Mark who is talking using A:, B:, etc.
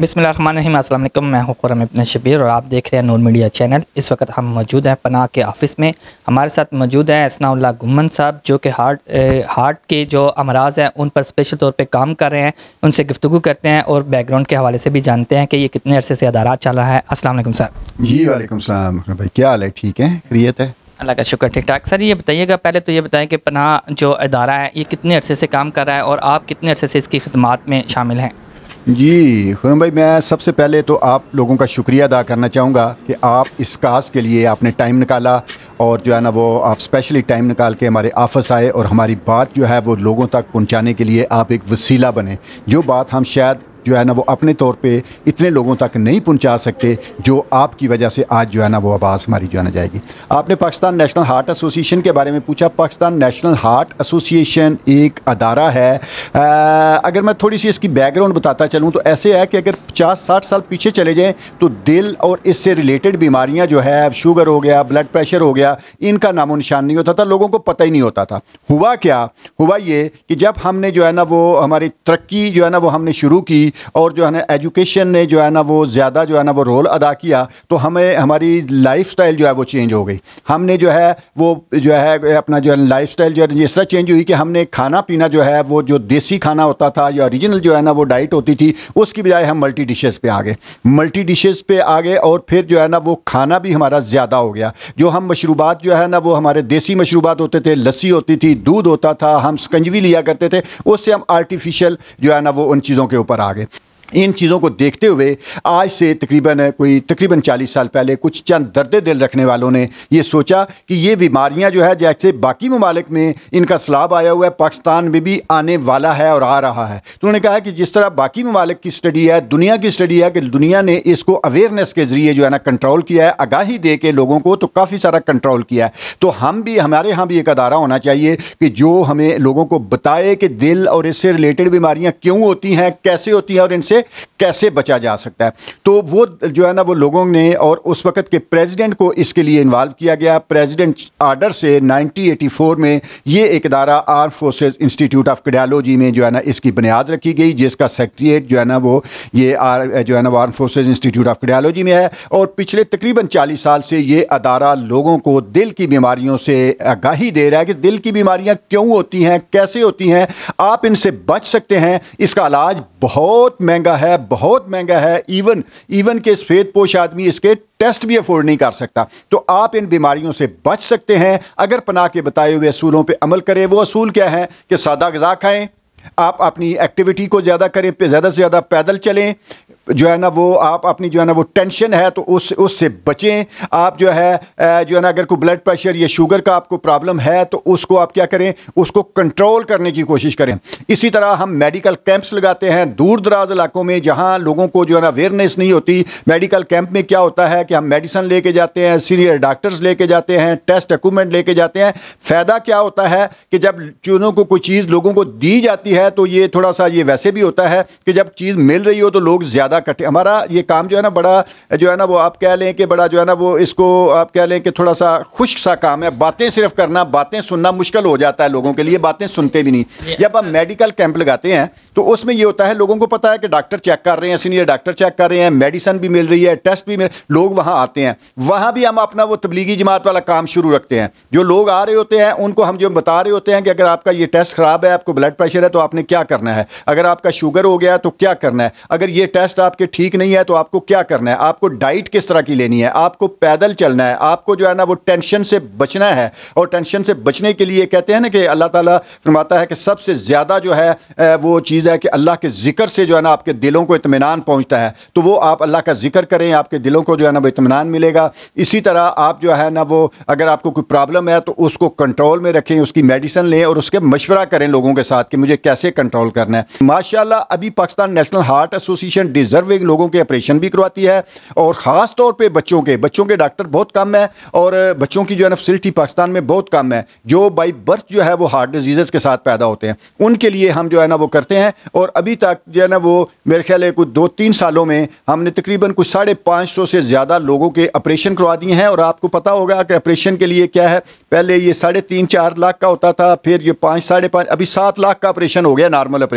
A: बिसमीम अल्लाम मैं हूँ खुरम इबन शबीर और आप देख रहे हैं नूर मीडिया चैनल इस वक्त हम मौजूद हैं पना के ऑफ़िस में हमारे साथ मौजूद हैं इसनाउल्ला गुमन साहब जो कि हार्ट हार्ट के जो अमराज हैं उन पर स्पेशल तौर पे काम कर रहे हैं उनसे गुफ्तु करते हैं और बैकग्राउंड के हवाले से भी जानते हैं कि ये कितने अरसे से अदारा चल रहा है असल सर जी वालेकुम भाई क्या हाल है ठीक है क्रियत है अल्लाह का शुक्र ठीक ठाक सर ये बताइएगा पहले तो ये बताएं कि पना जो अदारा है ये कितने अरसे से काम कर रहा है और आप कितने अरसे से इसकी खदमात में शामिल हैं जी खुरम भाई मैं सबसे पहले तो आप लोगों का शुक्रिया अदा करना चाहूँगा कि आप इस काज के लिए आपने टाइम निकाला और जो है ना वो आप स्पेशली टाइम निकाल के हमारे ऑफिस आए और हमारी बात जो है वो लोगों तक पहुँचाने के लिए आप एक वसीला बने जो बात हम शायद जो है ना वो अपने तौर पे इतने लोगों तक नहीं पहुंचा सकते जो आपकी वजह से आज जो है ना वो आवाज़ हमारी जो है ना जाएगी आपने पाकिस्तान नेशनल हार्ट एसोसिएशन के बारे में पूछा पाकिस्तान नेशनल हार्ट एसोसिएशन एक अदारा है आ, अगर मैं थोड़ी सी इसकी बैकग्राउंड बताता चलूँ तो ऐसे है कि अगर पचास साठ साल पीछे चले जाएँ तो दिल और इससे रिलेटेड बीमारियाँ जो है शुगर हो गया ब्लड प्रेशर हो गया इनका नामो निशान नहीं होता था लोगों को पता ही नहीं होता था हुआ क्या हुआ ये कि जब हमने जो है ना वो हमारी तरक्की जो है ना वो हमने शुरू की और जो है ना एजुकेशन ने जो है ना वो ज़्यादा जो है ना वो रोल अदा किया तो हमें हमारी लाइफ स्टाइल जो है वो चेंज हो गई हमने जो है वो जो है अपना जो है लाइफ स्टाइल जो है इस तरह चेंज हुई कि हमने खाना पीना जो है वो जो देसी खाना होता था या ओरिजिनल जो है ना वो डाइट होती थी उसकी बजाय हम मल्टी डिशेज़ पर आ गए मल्टी डिशेज़ पर आ गए और फिर जो है ना वो खाना भी हमारा ज़्यादा हो गया जो हम मशरूबात जो है ना वो हमारे देसी मशरूबात होते थे लस्सी होती थी दूध होता था हम स्कंजवी लिया करते थे उससे हम आर्टिफिशियल जो है ना वो उन चीज़ों के ऊपर आ गए इन चीज़ों को देखते हुए आज से तकरीबन कोई तकरीबन 40 साल पहले कुछ चंद दर्द दिल रखने वालों ने ये सोचा कि ये बीमारियां जो है जैसे बाकी ममालिक में इनका सलाब आया हुआ है पाकिस्तान में भी आने वाला है और आ रहा है तो उन्होंने कहा कि जिस तरह बाकी ममालिक की स्टडी है दुनिया की स्टडी है कि दुनिया ने इसको अवेयरनेस के ज़रिए जो है ना कंट्रोल किया है आगाही दे के लोगों को तो काफ़ी सारा कंट्रोल किया है तो हम भी हमारे यहाँ भी एक अदारा होना चाहिए कि जो हमें लोगों को बताए कि दिल और इससे रिलेटेड बीमारियाँ क्यों होती हैं कैसे होती हैं और इनसे से कैसे बचा जा सकता है तो वो जो है ना वो लोगों ने और उस वक्त के प्रेसिडेंट को इसके लिए इन्वॉल्व किया गया प्रेसिडेंट आर्डर से 1984 में ये एक अदारा arm forces institute of cardiology में जो है ना इसकी बुनियाद रखी गई जिसका सेक्रट्रिएट जो है ना वो ये आर जो है ना arm forces institute of cardiology में है और पिछले तकरीबन चालीस साल से ये अदारा लोगों को दिल की बीमारियों से आगाही दे रहा है कि दिल की बीमारियाँ क्यों होती हैं कैसे होती हैं आप इनसे बच सकते हैं इसका इलाज बहुत महंगा महंगा है बहुत महंगा है इवन इवन के सफ़ेद आदमी इसके टेस्ट भी अफोर्ड नहीं कर सकता तो आप इन बीमारियों से बच सकते हैं अगर पना के बताए हुए असूलों पर अमल करें वो असूल क्या है कि सादा गज़ा खाएँ आप अपनी एक्टिविटी को ज़्यादा करें ज़्यादा से ज़्यादा पैदल चलें जो है ना वो आप अपनी जो है ना वो टेंशन है तो उस उससे बचें आप जो है जो है ना अगर कोई ब्लड प्रेशर या शुगर का आपको प्रॉब्लम है तो उसको आप क्या करें उसको कंट्रोल करने की कोशिश करें इसी तरह हम मेडिकल कैंप्स लगाते हैं दूर दराज इलाकों में जहाँ लोगों को जो है ना अवेयरनेस नहीं होती मेडिकल कैंप में क्या होता है कि हम मेडिसन लेके जाते हैं सीनियर डॉक्टर्स लेके जाते हैं टेस्ट इक्वमेंट लेके जाते हैं फ़ायदा क्या होता है कि जब चूनों को कोई चीज़ लोगों को दी जाती है तो ये थोड़ा सा ये वैसे भी होता है कि जब चीज़ मिल रही हो तो लोग ज़्यादा ज़्यादा कठिन हमारा ये काम जो है ना बड़ा जो है ना वो आप कह लें कि बड़ा जो है ना वो इसको आप कह लें कि थोड़ा सा खुश्क सा काम है बातें सिर्फ करना बातें सुनना मुश्किल हो जाता है लोगों के लिए बातें सुनते भी नहीं जब हम मेडिकल कैंप लगाते हैं तो उसमें ये होता है लोगों को पता है कि डॉक्टर चेक कर रहे हैं सीनियर डॉक्टर चेक कर रहे हैं मेडिसिन भी मिल रही है टेस्ट भी मिल लोग वहाँ आते हैं वहाँ भी हम अपना वो तबलीगी जमात वाला काम शुरू रखते हैं जो लोग आ रहे होते हैं उनको हम जो बता रहे होते हैं कि अगर आपका ये टेस्ट ख़राब है आपको ब्लड प्रेशर है तो आपने क्या करना है अगर आपका शुगर हो गया तो क्या करना है अगर ये टेस्ट आपके ठीक नहीं है तो आपको क्या करना है आपको डाइट किस तरह की लेनी है आपको पैदल चलना है आपको जो है ना वो टेंशन से बचना है और टेंशन से बचने के लिए कहते हैं ना कि अल्लाह ताला फरमाता है कि सबसे ज़्यादा जो है वो चीज़ है कि अल्लाह के ज़िक्र से जो है ना आपके दिलों को इतमान पहुँचता है तो वो आप अल्लाह का ज़िक्र करें आपके दिलों को जो है ना वो इतमान मिलेगा इसी तरह आप जो है ना वो अगर आपको कोई प्रॉब्लम है तो उसको कंट्रोल में रखें उसकी मेडिसिन लें और उसके मशवरा करें लोगों के साथ कि मुझे कैसे कंट्रोल करना है माशाला अभी Pakistan national heart association deserve deserving लोगों के ऑपरेशन भी करवाती है और ख़ास तौर पर बच्चों के बच्चों के डॉक्टर बहुत कम है और बच्चों की जो है ना फैसिलिटी पाकिस्तान में बहुत कम है जो बाई बर्थ जो है वो हार्ट डिजीज़ के साथ पैदा होते हैं उनके लिए हम जो है ना वो करते हैं और अभी तक जो है ना वो मेरे ख्याल है कुछ दो तीन सालों में हमने तकरीबन कुछ साढ़े पाँच सौ से ज़्यादा लोगों के ऑपरेशन करवा दिए हैं और आपको पता होगा कि ऑपरेशन के लिए क्या है पहले ये साढ़े तीन चार लाख का होता था फिर ये पाँच साढ़े पाँच अभी सात लाख का ऑपरेशन हो गया नॉर्मल ऑपरेशन